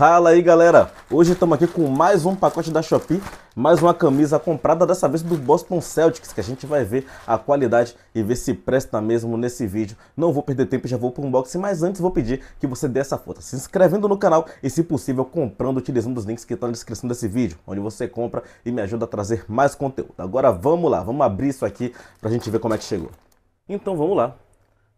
Fala aí galera, hoje estamos aqui com mais um pacote da Shopee, mais uma camisa comprada, dessa vez do Boston Celtics, que a gente vai ver a qualidade e ver se presta mesmo nesse vídeo. Não vou perder tempo, já vou para o unboxing, mas antes vou pedir que você dê essa força, se inscrevendo no canal e se possível comprando utilizando os links que estão na descrição desse vídeo, onde você compra e me ajuda a trazer mais conteúdo. Agora vamos lá, vamos abrir isso aqui para a gente ver como é que chegou. Então vamos lá,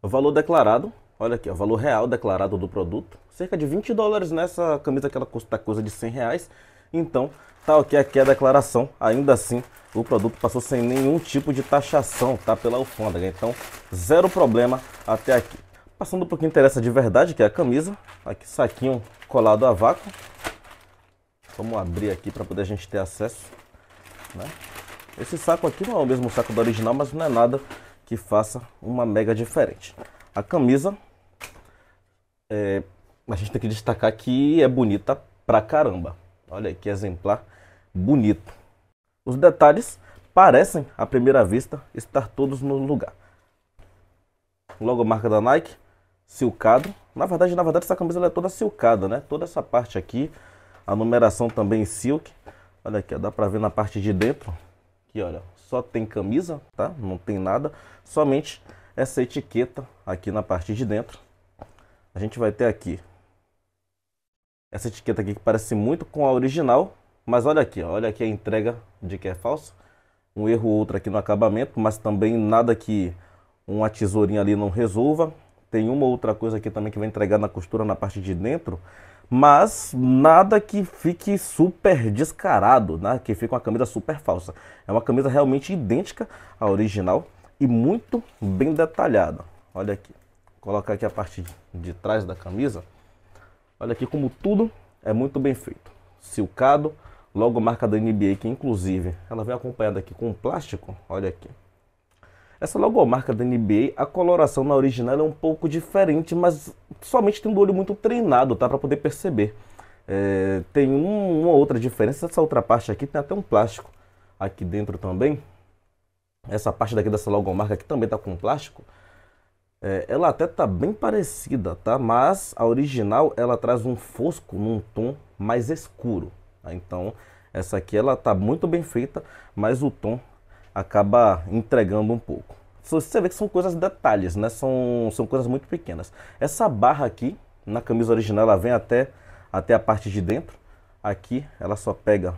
o valor declarado Olha aqui, o valor real declarado do produto, cerca de 20 dólares nessa camisa que ela custa tá, coisa de 100 reais. Então, tá ok aqui a declaração. Ainda assim, o produto passou sem nenhum tipo de taxação, tá? Pela alfândega. Então, zero problema até aqui. Passando para o que interessa de verdade, que é a camisa. Aqui, saquinho colado a vácuo. Vamos abrir aqui para poder a gente ter acesso. Né? Esse saco aqui não é o mesmo saco do original, mas não é nada que faça uma mega diferente. A camisa é, a gente tem que destacar que é bonita pra caramba. Olha que exemplar bonito. Os detalhes parecem, à primeira vista, estar todos no lugar. Logo marca da Nike, silcado. Na verdade, na verdade, essa camisa é toda silcada, né? Toda essa parte aqui, a numeração também silk. Olha aqui, dá pra ver na parte de dentro. Aqui, olha, só tem camisa, tá? Não tem nada. Somente essa etiqueta aqui na parte de dentro a gente vai ter aqui essa etiqueta aqui que parece muito com a original, mas olha aqui, olha aqui a entrega de que é falso. Um erro ou outro aqui no acabamento, mas também nada que uma tesourinha ali não resolva. Tem uma outra coisa aqui também que vai entregar na costura na parte de dentro, mas nada que fique super descarado, né? que fique uma camisa super falsa. É uma camisa realmente idêntica à original e muito bem detalhada. Olha aqui colocar aqui a parte de trás da camisa. Olha aqui como tudo é muito bem feito. Silcado, logo marca da NBA, que inclusive ela vem acompanhada aqui com plástico. Olha aqui. Essa logomarca da NBA, a coloração na original é um pouco diferente, mas somente tem um olho muito treinado, tá? Pra poder perceber. É, tem um, uma outra diferença. Essa outra parte aqui tem até um plástico aqui dentro também. Essa parte daqui dessa logomarca aqui também tá com plástico. É, ela até tá bem parecida, tá? Mas a original ela traz um fosco num tom mais escuro. Tá? Então essa aqui ela tá muito bem feita, mas o tom acaba entregando um pouco. Você vê que são coisas detalhes, né? São, são coisas muito pequenas. Essa barra aqui na camisa original ela vem até até a parte de dentro. Aqui ela só pega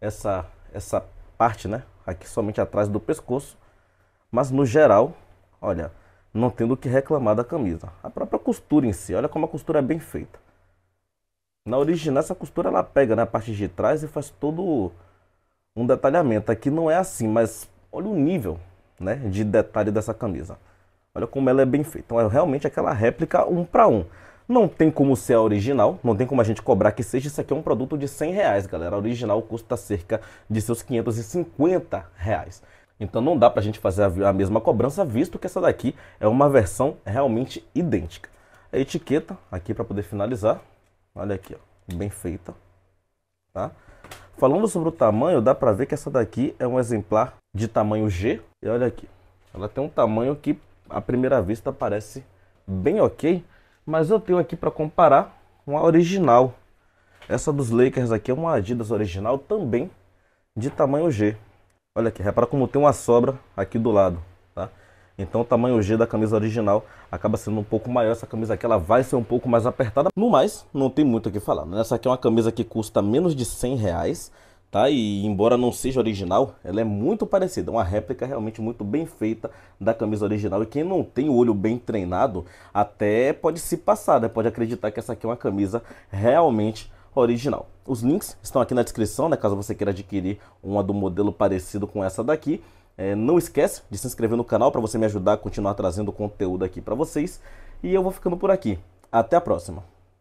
essa essa parte, né? Aqui somente atrás do pescoço. Mas no geral, olha, não tendo o que reclamar da camisa. A própria costura em si, olha como a costura é bem feita. Na original essa costura ela pega na né, parte de trás e faz todo um detalhamento. Aqui não é assim, mas olha o nível né, de detalhe dessa camisa. Olha como ela é bem feita. Então é realmente aquela réplica um para um. Não tem como ser a original, não tem como a gente cobrar que seja. Isso aqui é um produto de 100 reais, galera. A original custa cerca de seus 550 reais. Então não dá para a gente fazer a, mesma cobrança, visto que essa daqui é uma versão realmente idêntica. A etiqueta, aqui para poder finalizar, olha aqui, ó, bem feita. Tá? Falando sobre o tamanho, dá para ver que essa daqui é um exemplar de tamanho G. E olha aqui, ela tem um tamanho que à primeira vista parece bem ok, mas eu tenho aqui para comparar uma original. Essa dos Lakers aqui é uma Adidas original também de tamanho G. Olha aqui, repara como tem uma sobra aqui do lado, tá? Então o tamanho G da camisa original acaba sendo um pouco maior. Essa camisa aqui ela vai ser um pouco mais apertada. No mais, não tem muito o que falar. Né? Essa aqui é uma camisa que custa menos de 100 reais, tá? E embora não seja original, ela é muito parecida. É uma réplica realmente muito bem feita da camisa original. E quem não tem o olho bem treinado, até pode se passar, né? Pode acreditar que essa aqui é uma camisa realmente original. Os links estão aqui na descrição, né, caso você queira adquirir uma do modelo parecido com essa daqui. É, não esquece de se inscrever no canal para você me ajudar a continuar trazendo conteúdo aqui para vocês. E eu vou ficando por aqui. Até a próxima!